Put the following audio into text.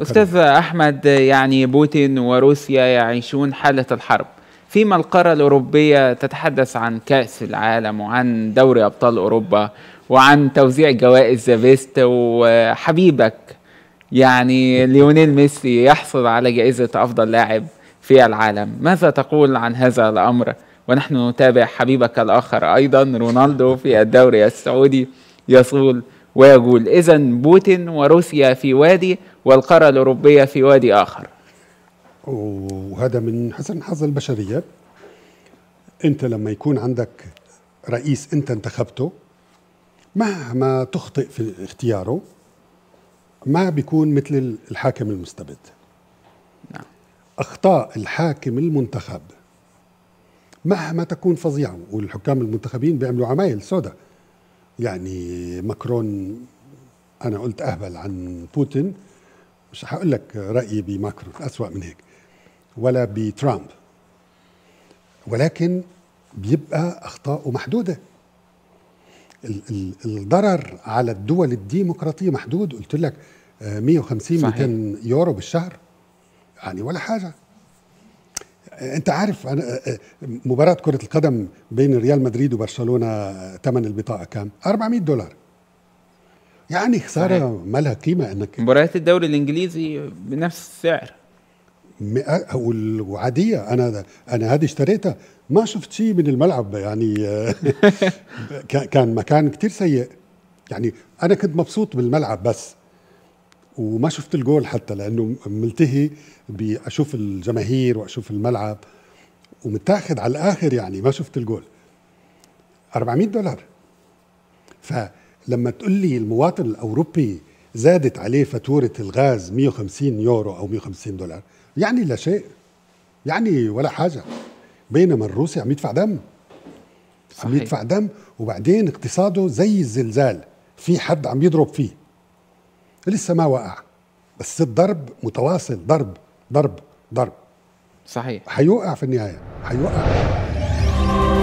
أستاذ أحمد يعني بوتين وروسيا يعيشون حالة الحرب فيما القارة الأوروبية تتحدث عن كأس العالم وعن دوري أبطال أوروبا وعن توزيع جوائز ذا بيست وحبيبك يعني ليونيل ميسي يحصل على جائزة أفضل لاعب في العالم ماذا تقول عن هذا الأمر ونحن نتابع حبيبك الآخر أيضا رونالدو في الدوري السعودي يصول ويقول إذا بوتين وروسيا في وادي والقارة الأوروبية في وادي آخر وهذا من حسن حظ البشرية أنت لما يكون عندك رئيس أنت انتخبته مهما تخطئ في اختياره ما بيكون مثل الحاكم المستبد نعم. أخطاء الحاكم المنتخب مهما تكون فظيعة والحكام المنتخبين بيعملوا عمايل سوداء يعني ماكرون أنا قلت أهبل عن بوتين مش هقول لك رايي بماكرون اسوا من هيك ولا بترامب ولكن بيبقى اخطاؤه محدوده الضرر على الدول الديمقراطيه محدود قلت لك 150 آه، 200 يورو بالشهر يعني ولا حاجه آه، انت عارف انا آه، مباراه كره القدم بين ريال مدريد وبرشلونه ثمن البطاقه كام 400 دولار يعني خساره ما لها قيمه انك مباريات الدوري الانجليزي بنفس السعر وعاديه انا انا هذه اشتريتها ما شفت شيء من الملعب يعني كان مكان كتير سيء يعني انا كنت مبسوط بالملعب بس وما شفت الجول حتى لانه ملتهي باشوف الجماهير واشوف الملعب ومتاخد على الاخر يعني ما شفت الجول 400 دولار ف لما تقول لي المواطن الاوروبي زادت عليه فاتوره الغاز 150 يورو او 150 دولار يعني لا شيء يعني ولا حاجه بينما الروسي عم يدفع دم صحيح. عم يدفع دم وبعدين اقتصاده زي الزلزال في حد عم يضرب فيه لسه ما وقع بس الضرب متواصل ضرب ضرب ضرب صحيح حيوقع في النهايه حيوقع